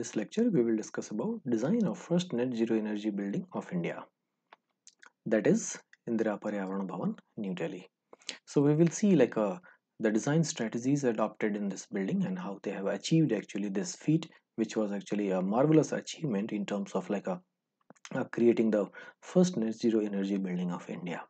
this lecture, we will discuss about design of first net zero energy building of India. That is Indira Paryavaran Bhavan, New Delhi. So we will see like a, uh, the design strategies adopted in this building and how they have achieved actually this feat, which was actually a marvelous achievement in terms of like a, uh, a uh, creating the first net zero energy building of India.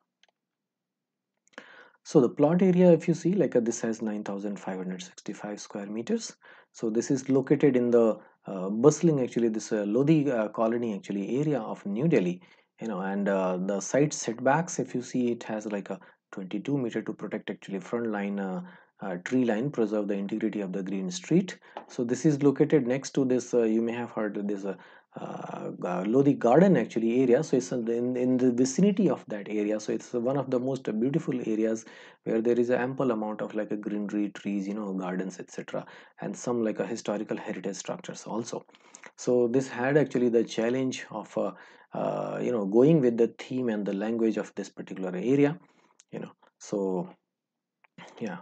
So the plot area, if you see, like this has 9,565 square meters. So this is located in the uh, bustling actually this uh, Lodi uh, colony actually area of New Delhi you know and the site setbacks if you see it has like a 22 meter to protect actually front line uh, tree line preserve the integrity of the green street so this is located next to this uh, you may have heard this uh, uh, uh, Lodi Garden actually area. So it's in, in the vicinity of that area. So it's one of the most beautiful areas where there is an ample amount of like a greenery, trees, you know, gardens, etc. And some like a historical heritage structures also. So this had actually the challenge of, uh, uh, you know, going with the theme and the language of this particular area, you know. So, yeah.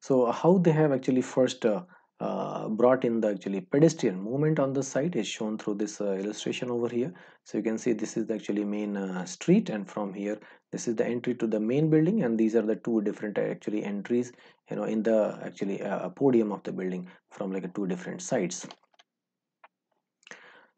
So how they have actually first uh, uh, brought in the actually pedestrian movement on the site is shown through this uh, illustration over here so you can see this is the actually main uh, street and from here this is the entry to the main building and these are the two different uh, actually entries you know in the actually uh, podium of the building from like two different sides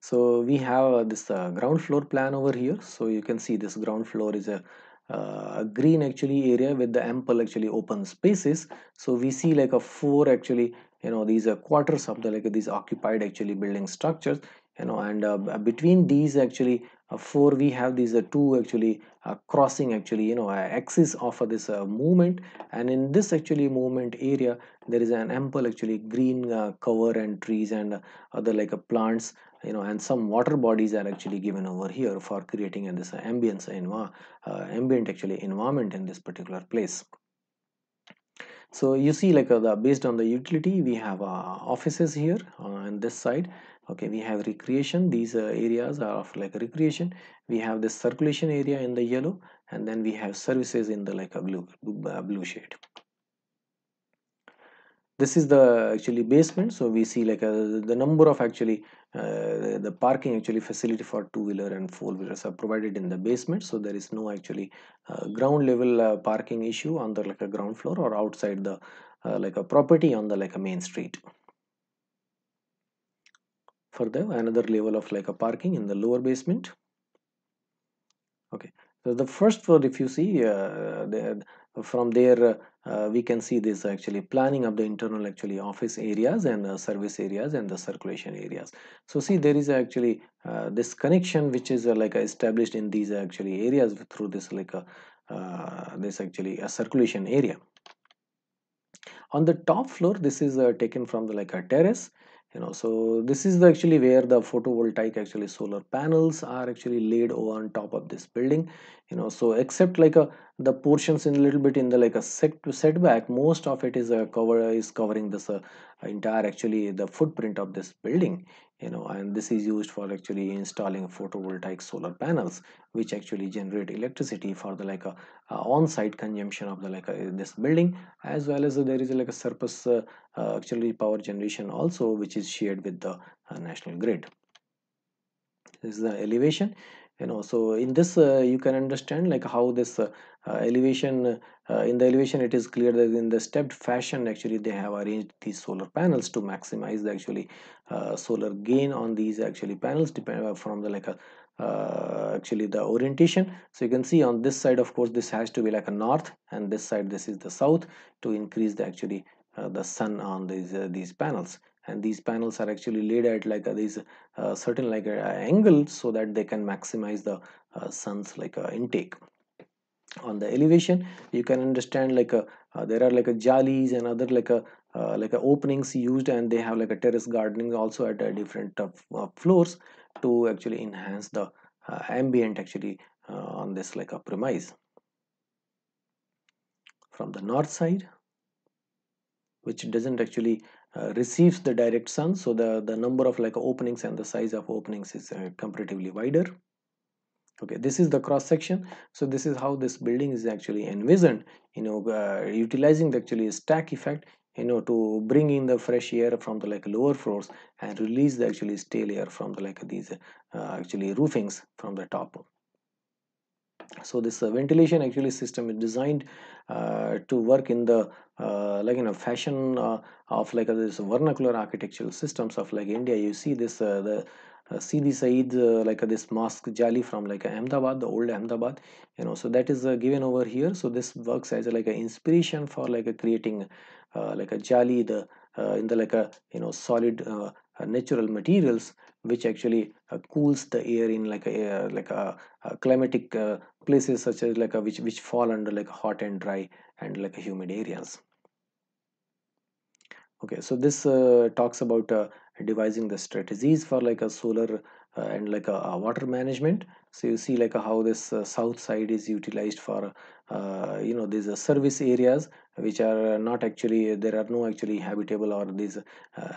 so we have this ground floor plan over here so you can see this ground floor is a uh, green actually area with the ample actually open spaces so we see like a four actually you know these are quarters of the like these occupied actually building structures you know and uh, between these actually uh, four we have these uh, two actually uh, crossing actually you know axis of uh, this uh, movement and in this actually movement area there is an ample actually green cover and trees and other like plants you know and some water bodies are actually given over here for creating uh, this uh, ambience in uh, ambient actually environment in this particular place so you see like uh, the based on the utility we have uh, offices here on uh, this side okay we have recreation these areas are of like recreation we have this circulation area in the yellow and then we have services in the like a blue blue shade this is the actually basement so we see like a, uh, the number of actually uh, the parking actually facility for two-wheeler and four-wheelers are provided in the basement so there is no actually uh, ground level uh, parking issue on the like a ground floor or outside the uh, like a property on the like a main street For the another level of like a parking in the lower basement okay so the first floor if you see uh, the, from there uh, we can see this actually planning of the internal actually office areas and uh, service areas and the circulation areas so see there is actually uh, this connection which is uh, like uh, established in these actually areas through this like a uh, this actually a circulation area on the top floor this is taken from the like a terrace you know so this is actually where the photovoltaic actually solar panels are actually laid over on top of this building you know so except like a the portions in a little bit in the like a set to setback most of it is a uh, cover is covering this uh, entire actually the footprint of this building you know and this is used for actually installing photovoltaic solar panels which actually generate electricity for the like a, uh, a uh, on-site consumption of the like a, this building as well as there is like a surplus uh, uh, actually power generation also which is shared with the national grid this is the elevation you know so in this uh, you can understand like how this uh, uh, elevation uh, in the elevation it is clear that in the stepped fashion actually they have arranged these solar panels to maximize the actually uh, solar gain on these actually panels depend uh, from the like a actually the orientation so you can see on this side of course this has to be like a north and this side this is the south to increase the actually the sun on these these panels and these panels are actually laid at like uh, these uh, certain like uh, angles angle so that they can maximize the uh, sun's like uh, intake on the elevation you can understand like a, uh, there are like a jalis and other like a like a openings used and they have like a terrace gardening also at different floors to actually enhance the ambient actually on this like a premise from the north side which doesn't actually uh, receives the direct sun so the the number of like openings and the size of openings is uh, comparatively wider okay this is the cross section so this is how this building is actually envisioned you know uh, utilizing the actually stack effect you know to bring in the fresh air from the like lower floors and release the actually stale air from the like these uh, actually roofings from the top so this uh, ventilation actually system is designed uh, to work in the uh, like in a fashion uh, of like uh, this vernacular architectural systems of like india you see this uh, the uh, Sidi Said, like this mosque Jali from like Ahmedabad, the old Ahmedabad, you know, so that is given over here. So this works as like an inspiration for like creating like a Jali, the in the like a you know solid natural materials which actually uh, cools the air in like a uh, like a, a uh, climatic uh, places such as like a, which which fall under like hot and dry and like a humid areas okay so this uh, talks about uh, devising the strategies for like a solar and like a, a, water management so you see like how this south side is utilized for you know these service areas which are not actually there are no actually habitable or these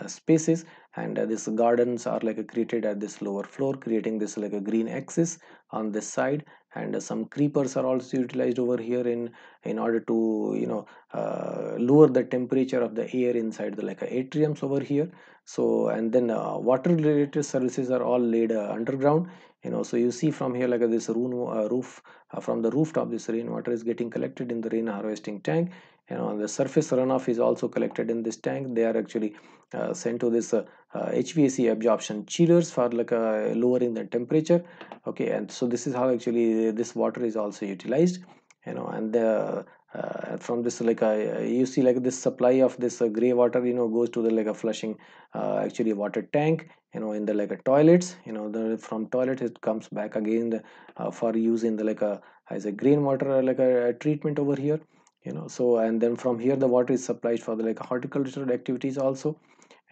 spaces and uh, these gardens are like created at this lower floor creating this like a green axis on this side and uh, some creepers are also utilized over here in in order to you know uh, lower the temperature of the air inside the like uh, atriums over here so and then uh, water related services are all laid uh, underground you know so you see from here like this room, uh, roof from the rooftop this rainwater is getting collected in the rain harvesting tank you know the surface runoff is also collected in this tank they are actually uh, sent to this uh, uh, HVAC absorption chillers for like uh, lowering the temperature okay and so this is how actually this water is also utilized you know and the uh, from this like uh, you see like this supply of this uh, gray water you know goes to the like a flushing uh, actually water tank you know in the like a toilets you know the from toilet it comes back again the, uh, for use in the like a as a green water like a, a treatment over here you know so and then from here the water is supplied for the like horticultural activities also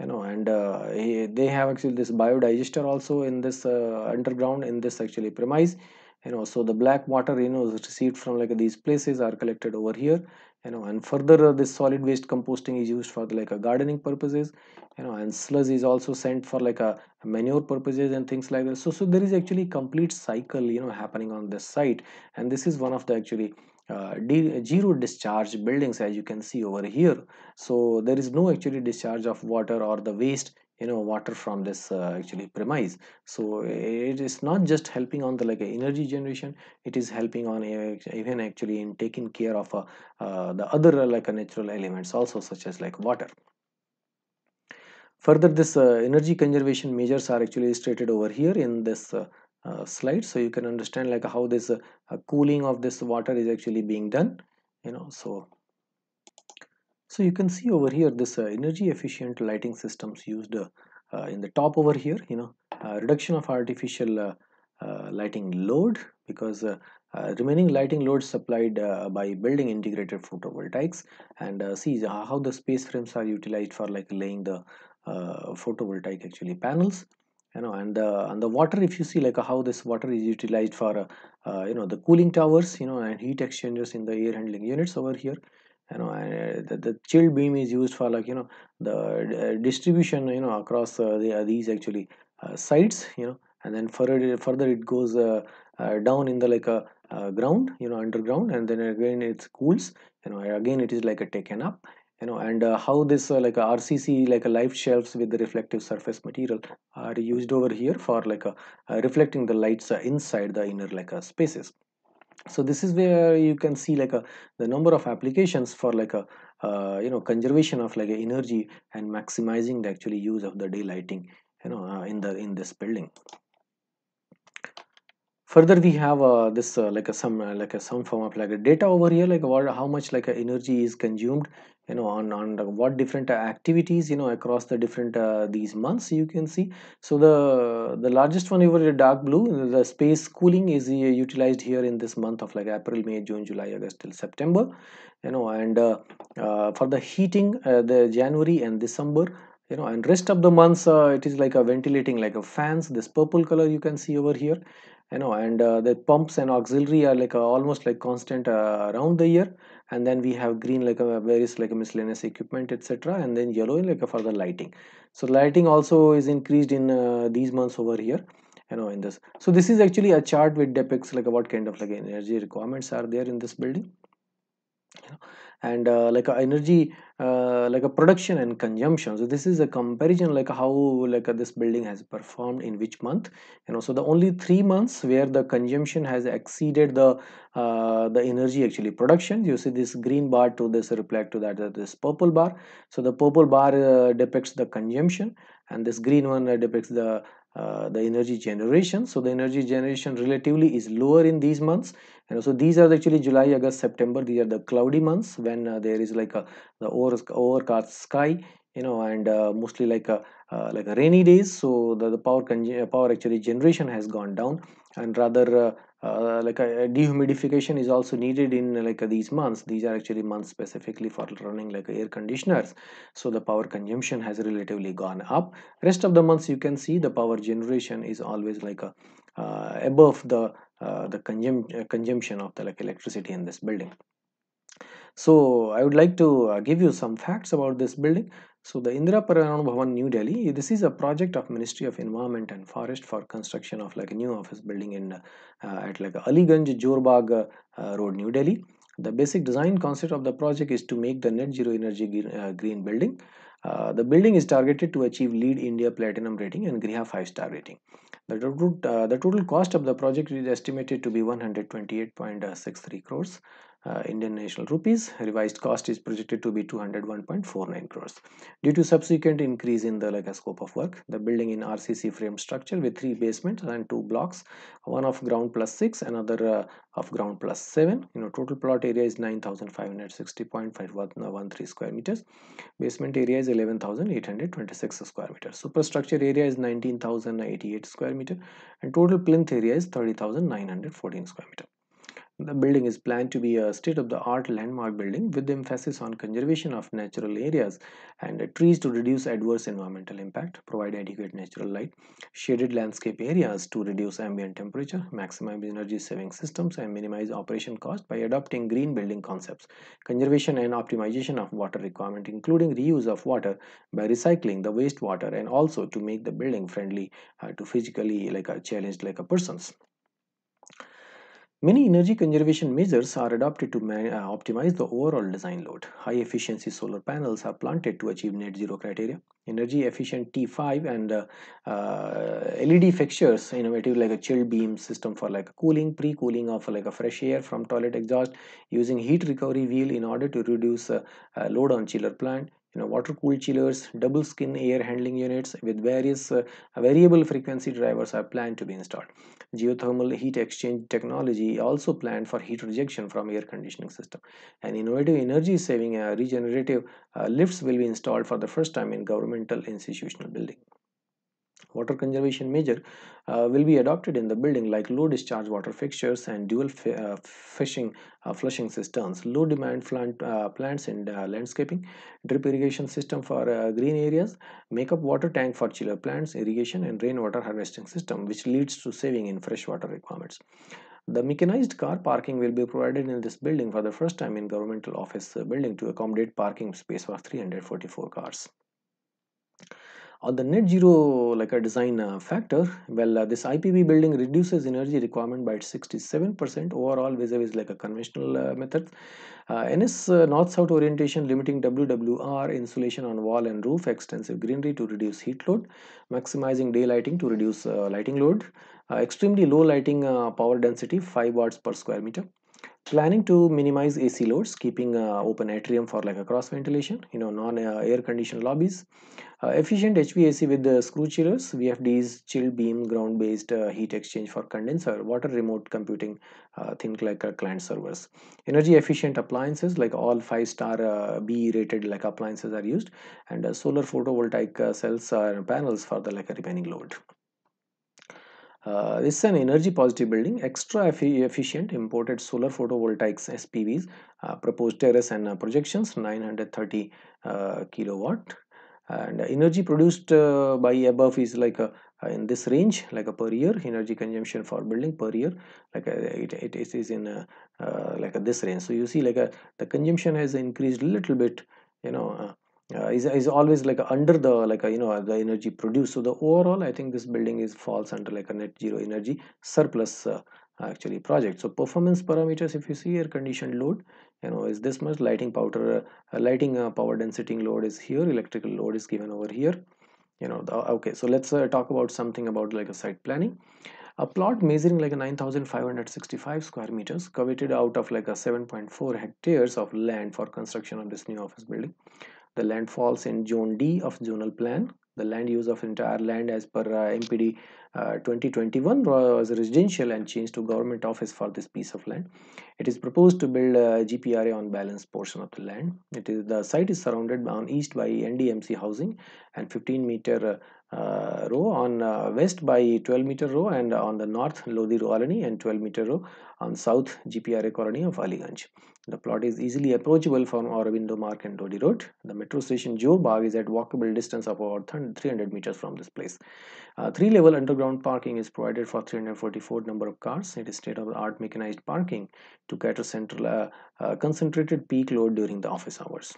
you know and uh, they have actually this biodigester also in this uh, underground in this actually premise you know so the black water you know is received from like these places are collected over here you know and further uh, this solid waste composting is used for the, like a uh, gardening purposes you know and sludge is also sent for like a uh, manure purposes and things like that so so there is actually complete cycle you know happening on this site and this is one of the actually uh, zero discharge buildings as you can see over here so there is no actually discharge of water or the waste you know water from this uh, actually premise so it is not just helping on the like energy generation it is helping on a, uh, even actually in taking care of a, uh, uh, the other like natural elements also such as like water further this energy conservation measures are actually stated over here in this uh, slide so you can understand like how this uh, uh, cooling of this water is actually being done you know so so you can see over here this uh, energy efficient lighting systems used uh, in the top over here you know reduction of artificial lighting load because uh, remaining lighting load supplied uh, by building integrated photovoltaics and uh, see how the space frames are utilized for like laying the photovoltaic actually panels you know and the uh, and the water if you see like how this water is utilized for uh, uh, you know the cooling towers you know and heat exchangers in the air handling units over here you know and uh, the, the chilled beam is used for like you know the distribution you know across the, these actually sites you know and then further further it goes down in the like a ground you know underground and then again it cools you know again it is like a taken up you know and uh, how this uh, like a uh, rcc like a uh, life shelves with the reflective surface material are used over here for like a, uh, uh, reflecting the lights inside the inner like a spaces so this is where you can see like a the number of applications for like a you know conservation of like a energy and maximizing the actually use of the daylighting you know in the in this building further we have uh, this uh, like a some uh, like a some form of like a data over here like what how much like energy is consumed you know on on what different uh, activities you know across the different uh, these months you can see so the the largest one over the dark blue the space cooling is uh, utilized here in this month of like april may june july august till september you know and for the heating the january and december you know and rest of the months it is like a ventilating like a fans this purple color you can see over here you know and uh, the pumps and auxiliary are like almost like constant uh, around the year and then we have green like a various like a miscellaneous equipment etc and then yellow like for the lighting so lighting also is increased in uh, these months over here you know in this so this is actually a chart which depicts like what kind of like energy requirements are there in this building you know, and uh, like a energy uh, like a production and consumption so this is a comparison like how like uh, this building has performed in which month you know so the only three months where the consumption has exceeded the uh, the energy actually production you see this green bar to this reflect to that, that uh, this purple bar so the purple bar uh, depicts the consumption and this green one depicts the uh, the energy generation so the energy generation relatively is lower in these months and so these are actually july august september these are the cloudy months when uh, there is like a the over overcast sky you know and uh, mostly like a uh, like a rainy days so the, the power uh, power actually generation has gone down and rather uh, like a, uh, dehumidification is also needed in like uh, these months these are actually months specifically for running like air conditioners so the power consumption has relatively gone up rest of the months you can see the power generation is always like a uh, above the uh, the consum consumption of the like electricity in this building so i would like to give you some facts about this building so the Indira Paravanan Bhavan New Delhi, this is a project of Ministry of Environment and Forest for construction of like a new office building in uh, at like Aliganj Jorbagh uh, Road, New Delhi. The basic design concept of the project is to make the net zero energy green, uh, green building. Uh, the building is targeted to achieve LEED India Platinum rating and GRIHA 5 star rating. The total, uh, the total cost of the project is estimated to be 128.63 crores uh, Indian national rupees. Revised cost is projected to be 201.49 crores. Due to subsequent increase in the like a uh, scope of work, the building in RCC frame structure with three basements and two blocks, one of ground plus six, another uh, of ground plus seven. You know, total plot area is 9,560.513 uh, square meters. Basement area is 11,826 square meters. Superstructure area is 19,088 square meter, and total plinth area is 30,914 square meter. The building is planned to be a state-of-the-art landmark building with emphasis on conservation of natural areas and trees to reduce adverse environmental impact, provide adequate natural light, shaded landscape areas to reduce ambient temperature, maximize energy saving systems and minimize operation cost by adopting green building concepts, conservation and optimization of water requirement including reuse of water by recycling the wastewater and also to make the building friendly uh, to physically like a uh, challenged like a persons. Many energy conservation measures are adopted to uh, optimize the overall design load. High efficiency solar panels are planted to achieve net zero criteria. Energy efficient T5 and uh, uh, LED fixtures, innovative like a chill beam system for like cooling, pre-cooling of like a fresh air from toilet exhaust, using heat recovery wheel in order to reduce uh, uh load on chiller plant, you know water cooled chillers double skin air handling units with various uh, variable frequency drivers are planned to be installed geothermal heat exchange technology also planned for heat rejection from air conditioning system and innovative energy saving uh, regenerative uh, lifts will be installed for the first time in governmental institutional building Water conservation measure uh, will be adopted in the building like low discharge water fixtures and dual uh, fishing uh, flushing systems, low demand plant, uh, plants and uh, landscaping, drip irrigation system for uh, green areas, make-up water tank for chiller plants, irrigation and rainwater harvesting system which leads to saving in freshwater requirements. The mechanized car parking will be provided in this building for the first time in governmental office building to accommodate parking space for 344 cars. On the net zero like a design uh, factor, well uh, this IPV building reduces energy requirement by 67% overall vis-a-vis -vis like a conventional uh, method. Uh, NS uh, north-south orientation limiting WWR insulation on wall and roof, extensive greenery to reduce heat load, maximizing day lighting to reduce uh, lighting load, extremely low lighting power density 5 watts per square meter planning to minimize AC loads, keeping uh, open atrium for like a cross ventilation, you know, non-air uh, conditioned lobbies, uh, efficient HVAC with the screw chillers, VFDs, chill beam, ground-based uh, heat exchange for condenser, water remote computing, uh, things like client servers, energy efficient appliances like all five-star B-rated like appliances are used, and solar photovoltaic cells or panels for the like a remaining load. Uh, this is an energy positive building, extra efficient imported solar photovoltaics SPVs, uh, proposed terrace and uh, projections 930 uh, kilowatt. And energy produced uh, by above is like a, in this range, like a per year energy consumption for building per year, like a, it, it is in a, like this range. So you see, like the consumption has increased a little bit, you know, uh, is, is always like under the like uh, you know uh, the energy produced so the overall i think this building is falls under like a net zero energy surplus uh, actually project so performance parameters if you see air conditioned load you know is this much lighting powder uh, lighting power density load is here electrical load is given over here you know the, okay so let's talk about something about like a site planning a plot measuring like a 9565 square meters coveted out of like a 7.4 hectares of land for construction of this new office building the land falls in zone d of zonal plan the land use of entire land as per uh, mpd uh, 2021 was residential and changed to government office for this piece of land it is proposed to build a gpra on balanced portion of the land it is the site is surrounded on east by ndmc housing and 15 meter uh, uh, row on uh, west by 12 meter row and on the north Lodi row colony and 12 meter row on south GPRA colony of Aliganj. The plot is easily approachable from Aurobindo Mark and Dodi Road. The metro station Jorbagh is at walkable distance of about 300 meters from this place. Uh, three level underground parking is provided for 344 number of cars. It is state of the art mechanized parking to cater central uh, uh, concentrated peak load during the office hours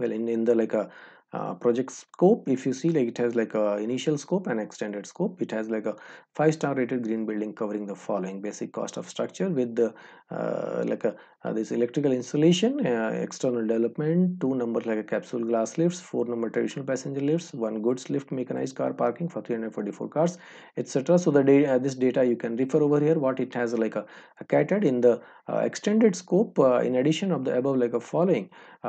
well in, in the like a uh, uh, project scope if you see like it has like a initial scope and extended scope it has like a five star rated green building covering the following basic cost of structure with the uh, like a uh, this electrical insulation uh, external development two number like a capsule glass lifts four number traditional passenger lifts one goods lift mechanized car parking for 344 cars etc so the data uh, this data you can refer over here what it has like a, a catered in the extended scope in addition of the above like a following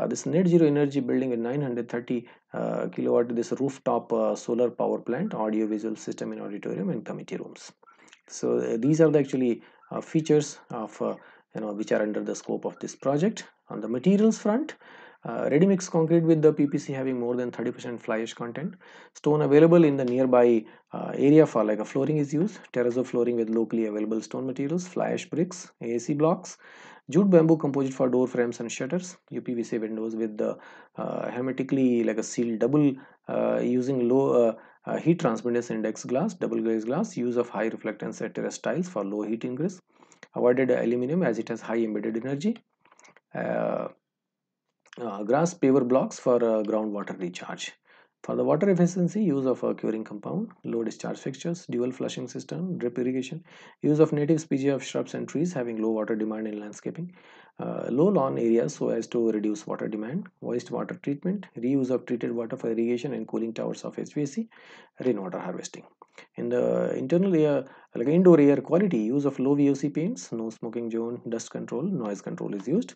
this net zero energy building with 930 uh, kilowatt this rooftop uh, solar power plant audiovisual system in auditorium and committee rooms so uh, these are the actually uh, features of uh, you know which are under the scope of this project on the materials front uh, ready mix concrete with the PPC having more than 30% fly ash content. Stone available in the nearby uh, area for like a flooring is used. Terrazzo flooring with locally available stone materials, fly ash bricks, AAC blocks, jute bamboo composite for door frames and shutters, UPVC windows with the uh, hermetically like a sealed double uh, using low uh, uh, heat transmittance index glass, double glaze glass, use of high reflectance at terrace tiles for low heat ingress. Avoided aluminum as it has high embedded energy. Uh, grass paver blocks for uh, groundwater recharge. For the water efficiency, use of a curing compound, low discharge fixtures, dual flushing system, drip irrigation, use of native species of shrubs and trees having low water demand in landscaping, uh, low lawn areas so as to reduce water demand, wastewater treatment, reuse of treated water for irrigation and cooling towers of HVAC, rainwater harvesting. In the internal air, like indoor air quality, use of low VOC paints, no smoking zone, dust control, noise control is used.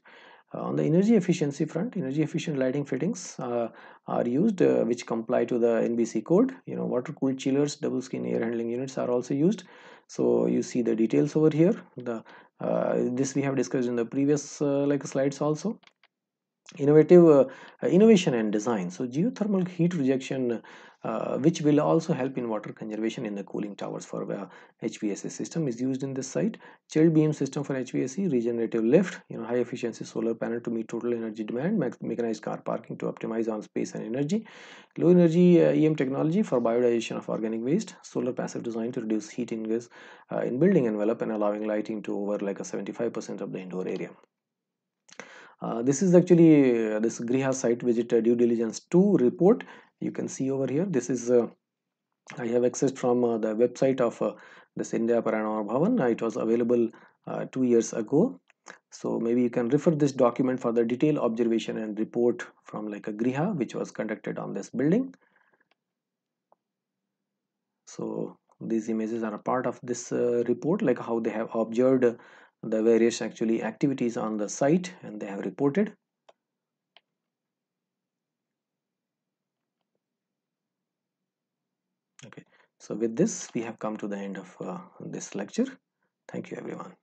Uh, on the energy efficiency front, energy efficient lighting fittings uh, are used uh, which comply to the NBC code. You know, water cooled chillers, double skin air handling units are also used. So you see the details over here. The this we have discussed in the previous like slides also innovative uh, innovation and design so geothermal heat rejection uh, which will also help in water conservation in the cooling towers for where HVAC system is used in this site. Chilled beam system for HVAC, regenerative lift, you know, high efficiency solar panel to meet total energy demand, mechanized car parking to optimize on space and energy, low energy uh, EM technology for biodigation of organic waste, solar passive design to reduce heat ingress uh, in building envelope and allowing lighting to over like a 75% of the indoor area. Uh, this is actually uh, this Griha site visit due diligence 2 report you can see over here this is uh, I have accessed from uh, the website of uh, this India Paranormal Bhavan it was available two years ago so maybe you can refer this document for the detailed observation and report from like a griha which was conducted on this building. So these images are a part of this uh, report like how they have observed the various actually activities on the site and they have reported. So with this, we have come to the end of uh, this lecture. Thank you, everyone.